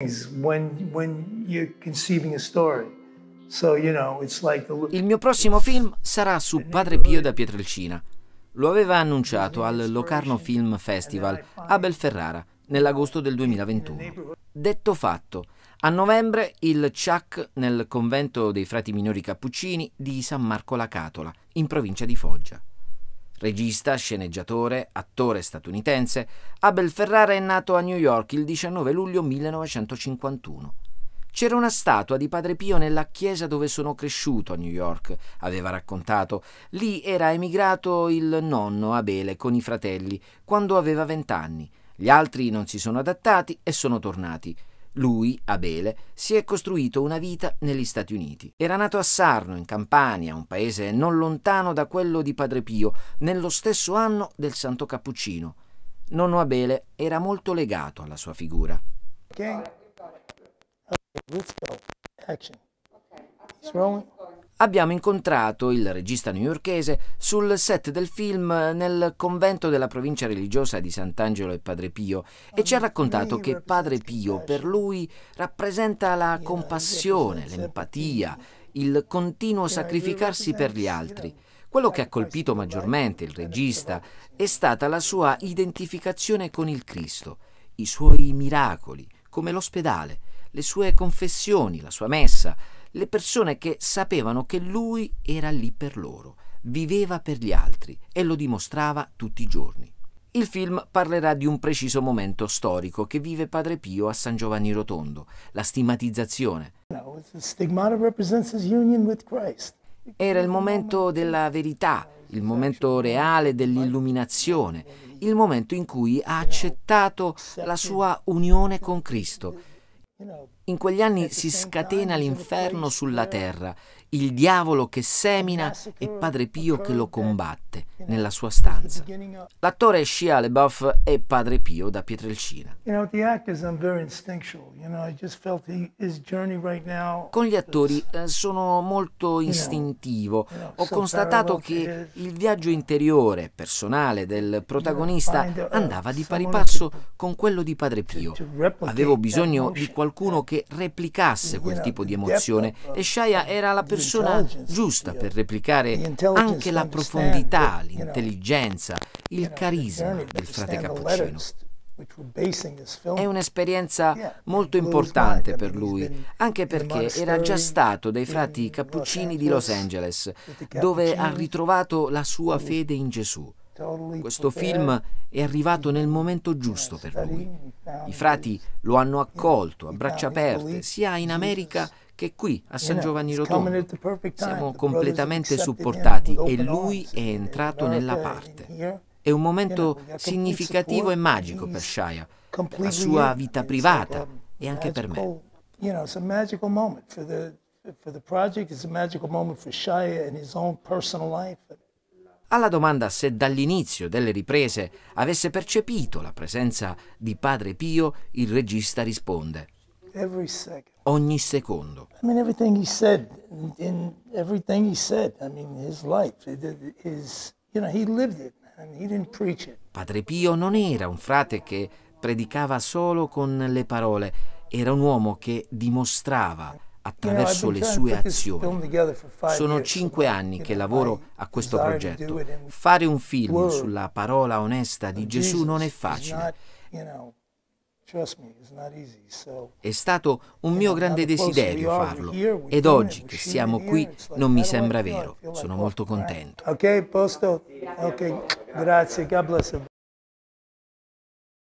Il mio prossimo film sarà su Padre Pio da Pietrelcina. Lo aveva annunciato al Locarno Film Festival a Belferrara nell'agosto del 2021. Detto fatto, a novembre il Ciac nel convento dei frati minori cappuccini di San Marco la Catola, in provincia di Foggia. Regista, sceneggiatore, attore statunitense, Abel Ferrara è nato a New York il 19 luglio 1951. C'era una statua di Padre Pio nella chiesa dove sono cresciuto a New York, aveva raccontato. Lì era emigrato il nonno Abele con i fratelli quando aveva vent'anni. Gli altri non si sono adattati e sono tornati. Lui, Abele, si è costruito una vita negli Stati Uniti. Era nato a Sarno, in Campania, un paese non lontano da quello di Padre Pio, nello stesso anno del Santo Cappuccino. Nonno Abele era molto legato alla sua figura. Okay. Okay, let's go. Action. Okay. It's rolling abbiamo incontrato il regista newyorkese sul set del film nel convento della provincia religiosa di Sant'Angelo e Padre Pio e ci ha raccontato che Padre Pio per lui rappresenta la compassione, l'empatia, il continuo sacrificarsi per gli altri. Quello che ha colpito maggiormente il regista è stata la sua identificazione con il Cristo, i suoi miracoli, come l'ospedale, le sue confessioni, la sua messa, le persone che sapevano che lui era lì per loro, viveva per gli altri e lo dimostrava tutti i giorni. Il film parlerà di un preciso momento storico che vive Padre Pio a San Giovanni Rotondo, la stigmatizzazione. Era il momento della verità, il momento reale dell'illuminazione, il momento in cui ha accettato la sua unione con Cristo. In quegli anni eh, si scatena l'inferno sulla terra, il diavolo che semina e Padre Pio che lo combatte nella sua stanza. L'attore Shia LeBeouf è Padre Pio da Pietrelcina. Um, con gli attori eh, sono molto istintivo. Ho constatato che il viaggio interiore, personale del protagonista uh, andava di pari passo con quello di Padre Pio. Avevo bisogno di qualcuno che che replicasse quel tipo di emozione e Shaya era la persona giusta per replicare anche la profondità, l'intelligenza, il carisma del frate Cappuccino. È un'esperienza molto importante per lui, anche perché era già stato dai frati cappuccini di Los Angeles, dove ha ritrovato la sua fede in Gesù. Questo film è arrivato nel momento giusto per lui. I frati lo hanno accolto a braccia aperte, sia in America che qui a San Giovanni Rotondo. Siamo completamente supportati e lui è entrato nella parte. È un momento significativo e magico per Shia, per la sua vita privata e anche per me. You know, it's a magical moment for the for the project. It's a magical moment for Shia and his own personal life. Alla domanda se dall'inizio delle riprese avesse percepito la presenza di Padre Pio, il regista risponde ogni secondo. I mean, everything he said, in everything he said, I mean, his life, his, you know, he lived it, and he didn't preach it. Padre Pio non era un frate che predicava solo con le parole, era un uomo che dimostrava attraverso le sue azioni. Sono cinque anni che lavoro a questo progetto. Fare un film sulla parola onesta di Gesù non è facile. È stato un mio grande desiderio farlo ed oggi che siamo qui non mi sembra vero. Sono molto contento. Ok, posto? Ok, grazie, God bless